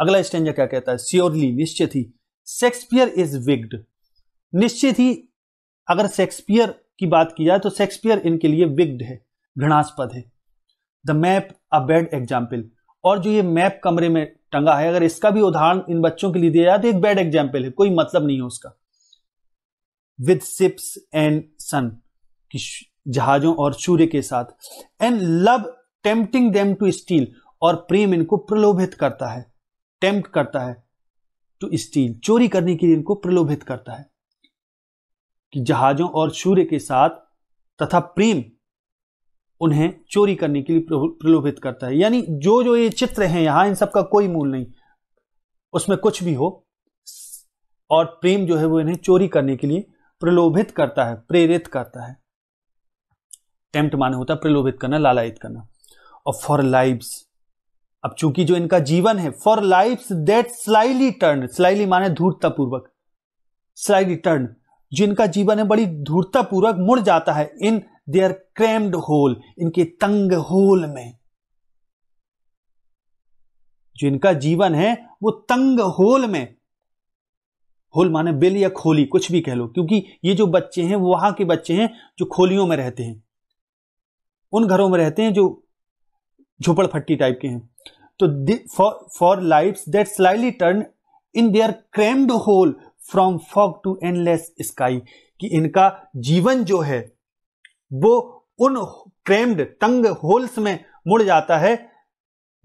अगला स्टेंजा क्या कहता है श्योरली निश्चित ही शेक्सपियर इज विग्ड निश्चित ही अगर शेक्सपियर की बात की जाए तो शेक्सपियर इनके लिए विग्ड है घृणास्पद है the map a bad example और जो ये मैप कमरे में टंगा है अगर इसका भी उदाहरण इन बच्चों के लिए दिया जाए तो एक बैड एग्जाम्पल है कोई मतलब नहीं है उसका विद सिप्स एंड सन की जहाजों और सूर्य के साथ and love tempting them to steal और प्रेम इनको प्रलोभित करता है अटेम्प्ट करता है टू तो स्टील चोरी करने के लिए इनको प्रलोभित करता है कि जहाजों और सूर्य के साथ तथा प्रेम उन्हें चोरी करने के लिए प्रलोभित करता है यानी जो जो ये चित्र हैं यहां इन सबका कोई मूल नहीं उसमें कुछ भी हो और प्रेम जो है वो इन्हें चोरी करने के लिए प्रलोभित करता है प्रेरित करता है टेम्प्ट माने होता है प्रलोभित करना लालायित करना और फॉर लाइव्स अब चूंकि जो इनका जीवन है for life that slyly turn slyly माने पूर्वक स्लाइली टर्न जो इनका जीवन है बड़ी पूर्वक मुड़ जाता है इन देयर क्रेम्ड होल इनके तंग होल में जो इनका जीवन है वो तंग होल में होल माने बिल या खोली कुछ भी कह लो क्योंकि ये जो बच्चे हैं वो वहां के बच्चे हैं जो खोलियों में रहते हैं उन घरों में रहते हैं जो झोपड़फट्टी टाइप के हैं तो for lights that slyly turn in their cramped hole from fog to endless sky कि इनका जीवन जो है वो उन क्रेम्ड तंग होल्स में मुड़ जाता है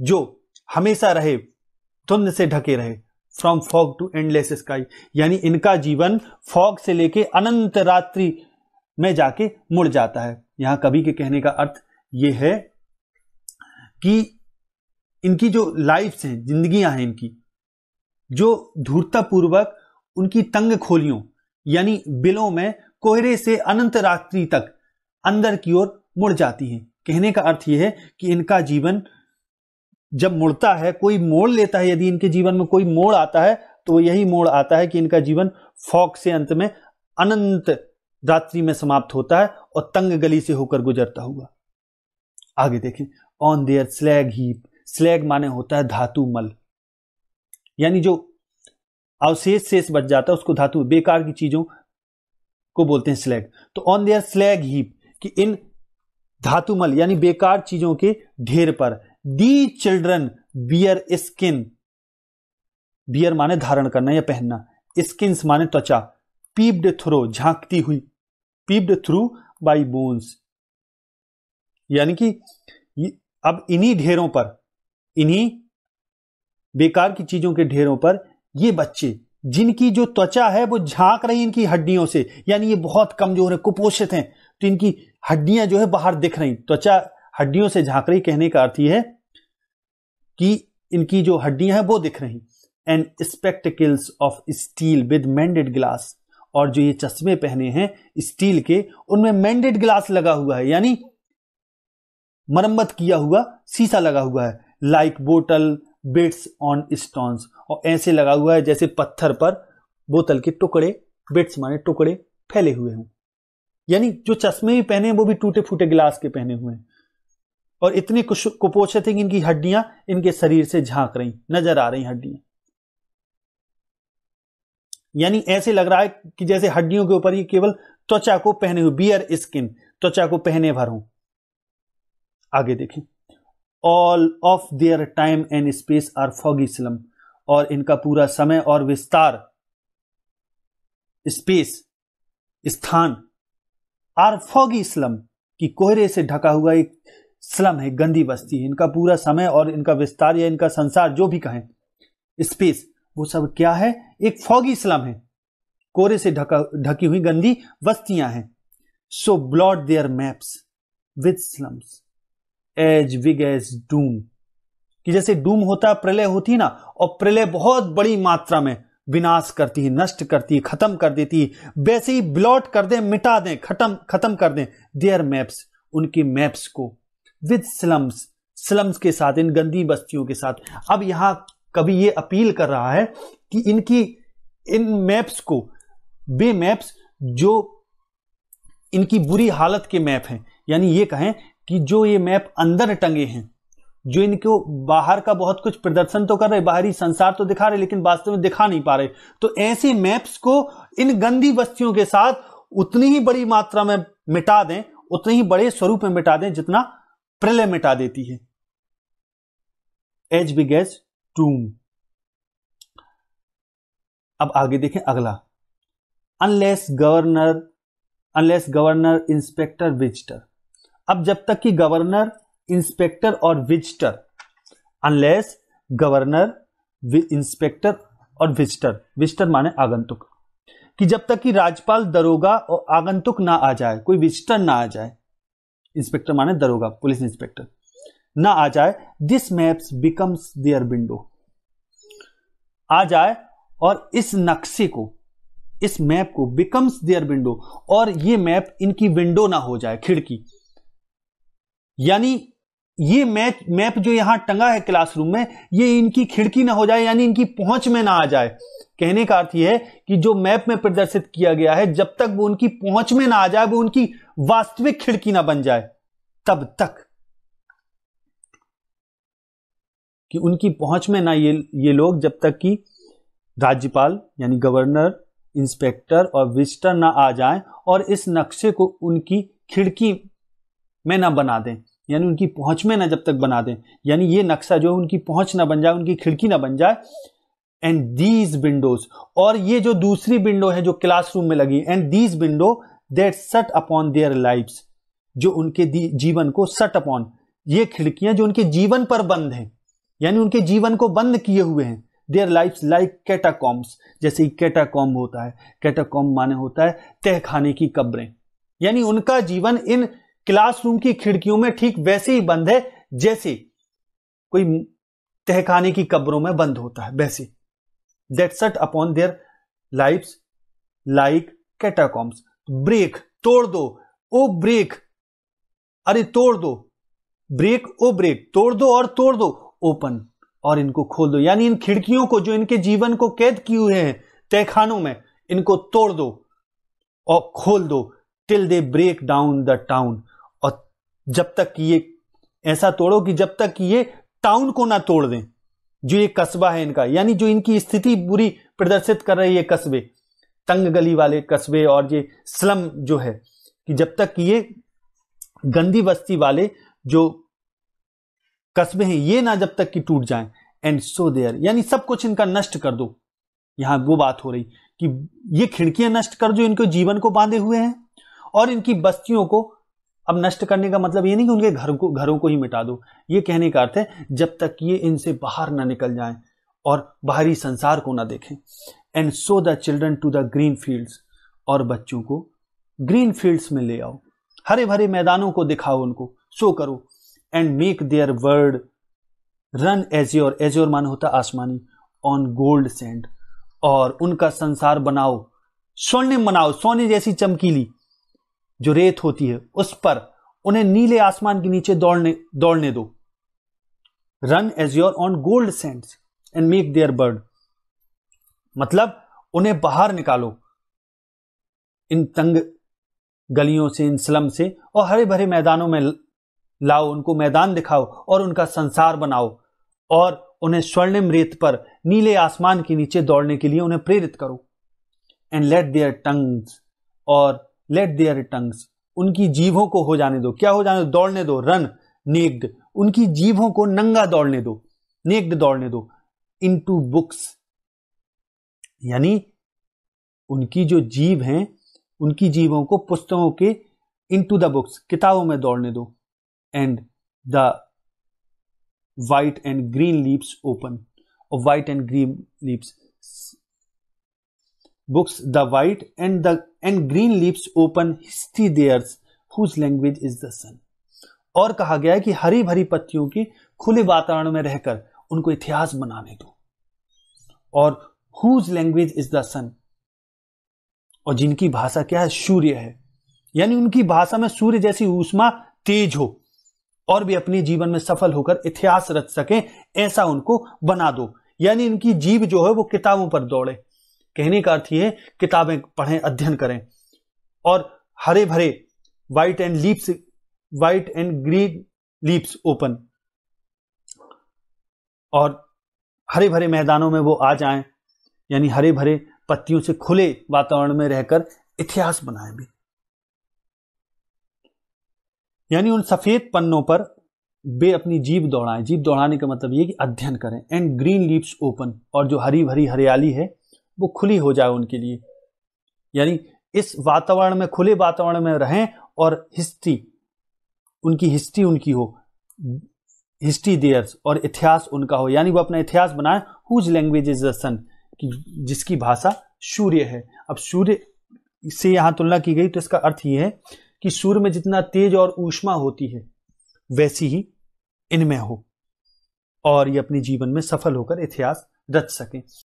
जो हमेशा रहे धुंध से ढके रहे from fog to endless sky यानी इनका जीवन फॉग से लेके अनंत रात्रि में जाके मुड़ जाता है यहां कवि के कहने का अर्थ यह है कि इनकी जो लाइफ हैं जिंदगियां हैं इनकी जो पूर्वक उनकी तंग खोलियों यानी बिलों में कोहरे से अनंत रात्रि तक अंदर की ओर मुड़ जाती हैं कहने का अर्थ यह है कि इनका जीवन जब मुड़ता है कोई मोड़ लेता है यदि इनके जीवन में कोई मोड़ आता है तो यही मोड़ आता है कि इनका जीवन फॉक से अंत में अनंत रात्रि में समाप्त होता है और तंग गली से होकर गुजरता हुआ आगे देखें on their slag heap slag माने होता है धातु मल यानी जो अवशेष शेष बच जाता है उसको धातु बेकार की चीजों को बोलते हैं स्लैग तो ऑन देयर स्लैग हीप कि इन धातुमल यानी बेकार चीजों के ढेर पर the children wear skin wear माने धारण करना या पहनना स्किन माने त्वचा पीप्ड थ्रो झांकती हुई पीप्ड थ्रू बाई बोन्स यानी कि अब इन्हीं ढेरों पर इन्हीं बेकार की चीजों के ढेरों पर ये बच्चे जिनकी जो त्वचा है वो झांक रही इनकी हड्डियों से यानी ये बहुत कमजोर है कुपोषित हैं तो इनकी हड्डियां जो है बाहर दिख रही त्वचा हड्डियों से झांक रही कहने का अर्थ ही है कि इनकी जो हड्डियां हैं वो दिख रही and spectacles of steel with mended glass और जो ये चश्मे पहने हैं स्टील के उनमें मैंडेड ग्लास लगा हुआ है यानी मरम्मत किया हुआ शीशा लगा हुआ है like bottle bits on stones और ऐसे लगा हुआ है जैसे पत्थर पर बोतल के टुकड़े बिट्स माने टुकड़े फैले हुए हों यानी जो चश्मे भी पहने हैं वो भी टूटे फूटे गिलास के पहने हुए हैं और इतने कुछ कुपोषित थे कि इनकी हड्डियां इनके शरीर से झांक रही नजर आ रही हड्डियां यानी ऐसे लग रहा है कि जैसे हड्डियों के ऊपर ही केवल त्वचा को पहने हुए बियर स्किन त्वचा को पहने भर हूं आगे देखें all of their time and space are foggy slum और इनका पूरा समय और विस्तार स्पेस स्थान आर फॉगी स्लम कि कोहरे से ढका हुआ एक स्लम है गंदी बस्ती है इनका पूरा समय और इनका विस्तार या इनका संसार जो भी कहें स्पेस वो सब क्या है एक फॉगी स्लम है कोहरे से ढका ढकी हुई गंदी बस्तियां हैं so blot their maps with slums as big as doom कि जैसे डूम होता है प्रलय होती ना और प्रलय बहुत बड़ी मात्रा में विनाश करती है नष्ट करती है खत्म कर देती है वैसे ही ब्लॉट कर दें मिटा दें खत्म खत्म कर दें देयर मैप्स उनकी मैप्स को विद स्लम्स स्लम्स के साथ इन गंदी बस्तियों के साथ अब यहां कभी ये अपील कर रहा है कि इनकी इन मैप्स को बे मैप्स जो इनकी बुरी हालत के मैप हैं यानी ये कहें कि जो ये मैप अंदर टंगे हैं जो इनको बाहर का बहुत कुछ प्रदर्शन तो कर रहे बाहरी संसार तो दिखा रहे लेकिन वास्तव में दिखा नहीं पा रहे तो ऐसे मैप्स को इन गंदी बस्तियों के साथ उतनी ही बड़ी मात्रा में मिटा दें उतने ही बड़े स्वरूप में मिटा दें जितना प्रलय मिटा देती है एज बी गैस टूम अब आगे देखें अगला unless governor unless governor inspector visitor अब जब तक कि गवर्नर इंस्पेक्टर और विजिटर अनलेस गवर्नर इंस्पेक्टर और विजिटर विजिटर माने आगंतुक कि जब तक कि राज्यपाल दरोगा और आगंतुक ना आ जाए कोई विजिटर ना आ जाए इंस्पेक्टर माने दरोगा पुलिस इंस्पेक्टर ना आ जाए this maps becomes their window आ जाए और इस नक्शे को इस मैप को बिकम्स दियर विंडो और ये मैप इनकी विंडो ना हो जाए खिड़की यानी ये मैच मैप जो यहां टंगा है क्लासरूम में ये इनकी खिड़की ना हो जाए यानी इनकी पहुंच में ना आ जाए कहने का अर्थ यह है कि जो मैप में प्रदर्शित किया गया है जब तक वो उनकी पहुंच में ना आ जाए वो उनकी वास्तविक खिड़की ना बन जाए तब तक कि उनकी पहुंच में ना ये ये लोग जब तक कि राज्यपाल यानी गवर्नर इंस्पेक्टर और विजिटर ना आ जाएं और इस नक्शे को उनकी खिड़की में ना बना दें यानी उनकी पहुंच में ना जब तक बना दें यानी ये नक्शा जो है उनकी पहुंच ना बन जाए उनकी खिड़की ना बन जाए एंड दीज विंडोज और ये जो दूसरी विंडो है जो क्लासरूम में लगी and these window that shut upon their life जो उनके जीवन को सट अपॉन ये खिड़कियां जो उनके जीवन पर बंद हैं यानी उनके जीवन को बंद किए हुए हैं देयर लाइफ लाइक कैटाकॉम्स जैसे कैटाकॉम होता है कैटाकॉम माने होता है तहखाने की कब्रें यानी उनका जीवन इन क्लासरूम की खिड़कियों में ठीक वैसे ही बंद है जैसे कोई तहखाने की कब्रों में बंद होता है वैसे that shut upon their life like catacombs break तोड़ दो ओ ब्रेक अरे तोड़ दो ब्रेक ओ ब्रेक तोड़ दो और तोड़ दो ओपन और इनको खोल दो यानी इन खिड़कियों को जो इनके जीवन को कैद किए हुए हैं तहखानों में इनको तोड़ दो और खोल दो till they break down the town जब तक ये ऐसा तोड़ो कि जब तक ये टाउन को ना तोड़ दें जो ये कस्बा है इनका यानी जो इनकी स्थिति बुरी प्रदर्शित कर रही है कस्बे तंग गली वाले कस्बे और ये स्लम जो है कि जब तक ये गंदी बस्ती वाले जो कस्बे हैं ये ना जब तक कि टूट जाएं एंड सो देयर यानी सब कुछ इनका नष्ट कर दो यहां वो बात हो रही कि ये खिड़कियां नष्ट कर जो इनके जीवन को बांधे हुए हैं और इनकी बस्तियों को अब नष्ट करने का मतलब ये नहीं कि उनके घर को घरों को ही मिटा दो ये कहने का अर्थ है जब तक ये इनसे बाहर ना निकल जाएं और बाहरी संसार को ना देखें and show the children to the green fields और बच्चों को ग्रीन फील्ड्स में ले आओ हरे भरे मैदानों को दिखाओ उनको शो करो and make their world run as your as your मान होता आसमानी ऑन गोल्ड सैंड और उनका संसार बनाओ स्वर्णिम बनाओ सोने जैसी चमकीली जो रेत होती है उस पर उन्हें नीले आसमान के नीचे दौड़ने दौड़ने दो run as your on gold saints and make their bird मतलब उन्हें बाहर निकालो इन तंग गलियों से इन स्लम से और हरे भरे मैदानों में लाओ उनको मैदान दिखाओ और उनका संसार बनाओ और उन्हें स्वर्णिम रेत पर नीले आसमान के नीचे दौड़ने के लिए उन्हें प्रेरित करो एंड लेट देयर टंग्स और लेट देयर टंग्स उनकी जीवों को हो जाने दो क्या हो जाने दो दौड़ने दो रन नेक्ड उनकी जीवों को नंगा दौड़ने दो नेक्ड दौड़ने दो इन टू बुक्स यानी उनकी जो जीव है उनकी जीवों को पुस्तकों के इन टू द बुक्स किताबों में दौड़ने दो and the white and green leaps open और white and green leaps books the white and the and green leaves open histi theirs whose language is the sun और कहा गया है कि हरी भरी पत्तियों की खुले वातावरण में रहकर उनको इतिहास बनाने दो और whose language is the sun और जिनकी भाषा क्या है सूर्य है यानी उनकी भाषा में सूर्य जैसी ऊष्मा तेज हो और भी अपने जीवन में सफल होकर इतिहास रच सके ऐसा उनको बना दो यानी उनकी जीव जो है वो किताबों पर दौड़े कहने का अर्थ है किताबें पढ़ें अध्ययन करें और हरे भरे white and leaps white and green leaps open और हरे भरे मैदानों में वो आ जाए यानी हरे भरे पत्तियों से खुले वातावरण में रहकर इतिहास बनाए भी यानी उन सफेद पन्नों पर बे अपनी जीव दौड़ाएं जीव दौड़ाने का मतलब ये कि अध्ययन करें एंड ग्रीन लीप्स ओपन और जो हरी भरी हरियाली है वो खुली हो जाए उनके लिए यानी इस वातावरण में खुले वातावरण में रहें और हिस्ट्री उनकी हिस्ट्री उनकी हो हिस्ट्री देयर्स और इतिहास उनका हो यानी वो अपना इतिहास बनाए whose language is the sun कि जिसकी भाषा सूर्य है अब सूर्य से यहां तुलना की गई तो इसका अर्थ ये है कि सूर्य में जितना तेज और ऊष्मा होती है वैसी ही इनमें हो और ये अपने जीवन में सफल होकर इतिहास रच सकें